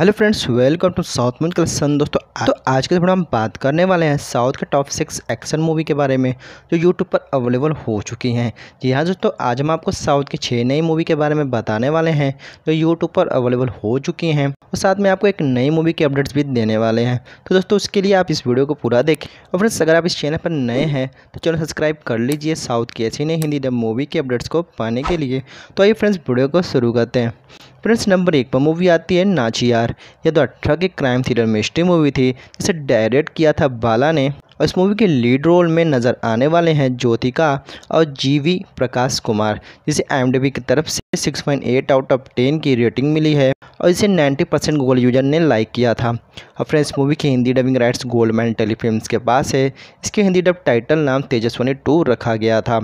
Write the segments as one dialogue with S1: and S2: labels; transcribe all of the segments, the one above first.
S1: hello friends welcome to South Moon collection दोस्तों तो आज के वीडियो हम बात करने वाले हैं साउथ के टॉप सिक्स एक्शन मूवी के बारे में जो यूट्यूब पर अवेलेबल हो चुकी हैं जी हाँ दोस्तों आज हम आपको साउथ की छः नई मूवी के बारे में बताने वाले हैं जो यूट्यूब पर अवेलेबल हो चुकी हैं और साथ में आपको एक नई मूवी के अपडेट्स भी देने वाले हैं तो दोस्तों उसके लिए आप इस वीडियो को पूरा देखें और फ्रेंड्स अगर आप इस चैनल पर नए हैं तो चैनल सब्सक्राइब कर लीजिए साउथ की ऐसी नई हिंदी डब मूवी के अपडेट्स को पाने के लिए तो आइए फ्रेंड्स वीडियो को शुरू करते हैं फ्रेंड्स नंबर एक पर मूवी आती है नाचियार यह दो अठारह के क्राइम थ्रिलर मिस्ट्री मूवी थी जिसे डायरेक्ट किया था बाला ने और इस मूवी के लीड रोल में नज़र आने वाले हैं ज्योतिका और जीवी प्रकाश कुमार जिसे आई की तरफ से 6.8 आउट ऑफ 10 की रेटिंग मिली है और इसे 90 परसेंट गूगल यूजर ने लाइक किया था और फ्रेंड्स मूवी की Hindi dubbing rights Goldman telefilm के पास है इसके हिंदी डब टाइटल नाम तेजस्वनी टू रखा गया था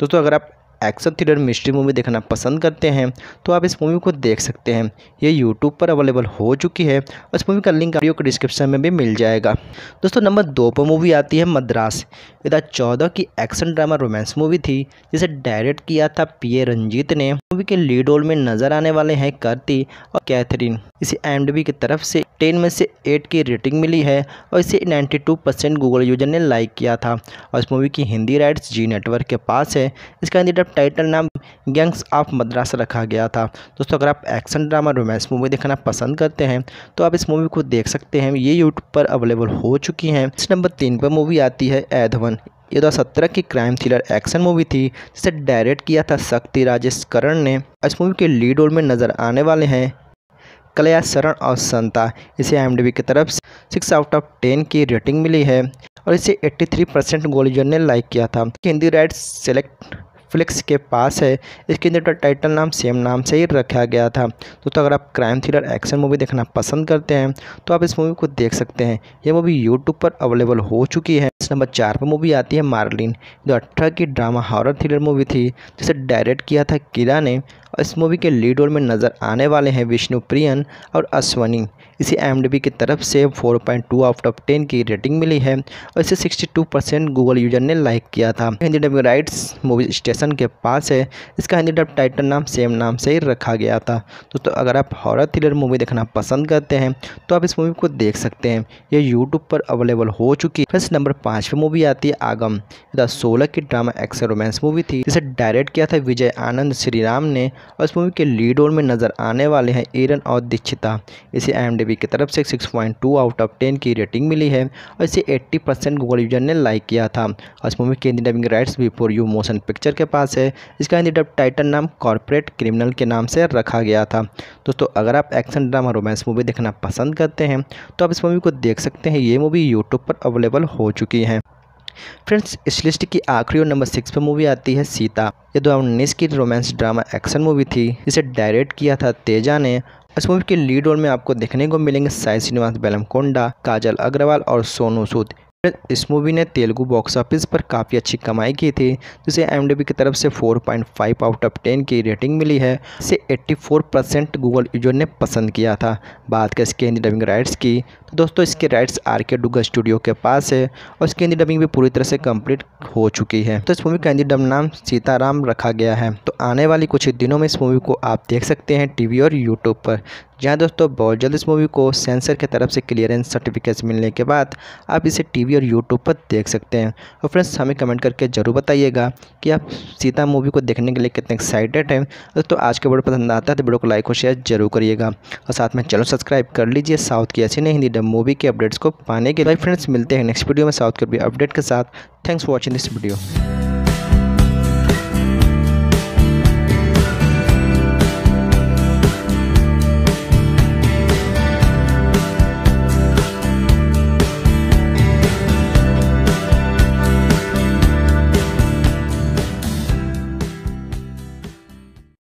S1: दोस्तों अगर आप एक्शन थ्रिलर मिस्ट्री मूवी देखना पसंद करते हैं तो आप इस मूवी को देख सकते हैं ये यूट्यूब पर अवेलेबल हो चुकी है और इस मूवी का लिंक आपको डिस्क्रिप्शन में भी मिल जाएगा दोस्तों नंबर दो पर मूवी आती है मद्रास ये चौदह की एक्शन ड्रामा रोमांस मूवी थी जिसे डायरेक्ट किया था पी ए रंजीत ने मूवी के लीड रोल में नजर आने वाले हैं करती और कैथरीन इसे एम की तरफ से टेन में से एट की रेटिंग मिली है और इसे ninety two percent Google user ने लाइक किया था और इस मूवी की हिंदी राइट्स जी नेटवर्क के पास है इसका हिंदी डब टाइटल नाम गैंग्स ऑफ मद्रास रखा गया था दोस्तों अगर आप एक्शन ड्रामा रोमांस मूवी देखना पसंद करते हैं तो आप इस मूवी को देख सकते हैं ये यूट्यूब पर अवेलेबल हो चुकी हैं इस नंबर तीन पर मूवी आती है एधवन ये दो सत्रह की क्राइम थ्रिलर एक्शन मूवी थी जिसे डायरेक्ट किया था शक्ति राजेश करण ने इस मूवी के लीड रोल में नज़र आने वाले हैं कलया शरण और संता इसे एम की तरफ सिक्स आउट ऑफ टेन की रेटिंग मिली है और इसे 83 परसेंट गोलिजन ने लाइक किया था हिंदी राइट सेलेक्ट फ्लिक्स के पास है इसके अंदर टाइटल तो नाम सेम नाम से ही रखा गया था दोस्तों तो अगर आप क्राइम थ्रिलर एक्शन मूवी देखना पसंद करते हैं तो आप इस मूवी को देख सकते हैं यह मूवी यूट्यूब पर अवेलेबल हो चुकी है नंबर चार पर मूवी आती है मार्लिन जो अठारह की ड्रामा हॉरर थ्रिलर मूवी थी जिसे डायरेक्ट किया था किरा ने इस मूवी के लीड रोल में नज़र आने वाले हैं विष्णु प्रियन और अश्वनी इसे एम की तरफ से 4.2 पॉइंट आउट ऑफ 10 की रेटिंग मिली है और इसे 62 परसेंट गूगल यूजर ने लाइक किया था Hindi dub rights movie station के पास है इसका हिंदी डब टाइटल नाम सेम नाम से ही रखा गया था तो, तो अगर आप हॉर थ्रिलर मूवी देखना पसंद करते हैं तो आप इस मूवी को देख सकते हैं ये यूट्यूब पर अवेलेबल हो चुकी है फर्स्ट नंबर पाँच पर मूवी आती है आगम दो सोलह की ड्रामा एक्शन रोमांस मूवी थी इसे डायरेक्ट किया था विजय आनंद श्रीराम ने और इस मूवी के लीड रोल में नजर आने वाले हैं ईरन और दीक्षिता इसे एम सेबी की तरफ से 6.2 आउट ऑफ 10 की रेटिंग मिली है और इसे 80 परसेंट गूगल यूजर ने लाइक किया था और इस मूवी के हिंदी डबिंग राइट्स भी फोर यू मोशन पिक्चर के पास है इसका हिंदी डब टाइटल नाम कॉरपोरेट क्रिमिनल के नाम से रखा गया था दोस्तों अगर आप एक्शन ड्रामा रोमांस मूवी देखना पसंद करते हैं तो आप इस मूवी को देख सकते हैं ये मूवी यूट्यूब पर अवेलेबल हो चुकी है फ्रेंड्स इस लिस्ट की आखिरी और नंबर सिक्स पर मूवी आती है सीता ये दो हज़ार की रोमांस ड्रामा एक्शन मूवी थी इसे डायरेक्ट किया था तेजा ने इस मूवी के लीड रोल में आपको देखने को मिलेंगे साई श्रीनिवास बैलमकोंडा काजल अग्रवाल और सोनू सूद इस मूवी ने तेलुगु बॉक्स ऑफिस पर काफ़ी अच्छी कमाई की थी जिसे एम की तरफ से 4.5 आउट ऑफ 10 की रेटिंग मिली है इसे 84 परसेंट गूगल यूजर ने पसंद किया था बात करें इसके हिंदी डबिंग राइट्स की तो दोस्तों इसके राइट्स आर के डुगर स्टूडियो के पास है और इसकी हिंदी डबिंग भी पूरी तरह से कम्प्लीट हो चुकी है तो इस मूवी का हिंदी डब नाम सीताराम रखा गया है तो आने वाली कुछ दिनों में इस मूवी को आप देख सकते हैं टी और यूट्यूब पर जहाँ दोस्तों बहुत जल्द इस मूवी को सेंसर की तरफ से क्लियरेंस सर्टिफिकेट्स मिलने के बाद आप इसे टी और यूट्यूब पर देख सकते हैं और फ्रेंड्स हमें कमेंट करके ज़रूर बताइएगा कि आप सीता मूवी को देखने के लिए कितने एक्साइटेड हैं दोस्तों आज के वीडियो पसंद आता है तो वीडियो को लाइक और शेयर जरूर करिएगा और साथ में चैनल सब्सक्राइब कर लीजिए साउथ की अच्छी हिंदी डब मूवी के अपडेट्स को पाने के लिए फ्रेंड्स मिलते हैं नेक्स्ट वीडियो में साउथ के अपडेट के साथ thanks for watching this video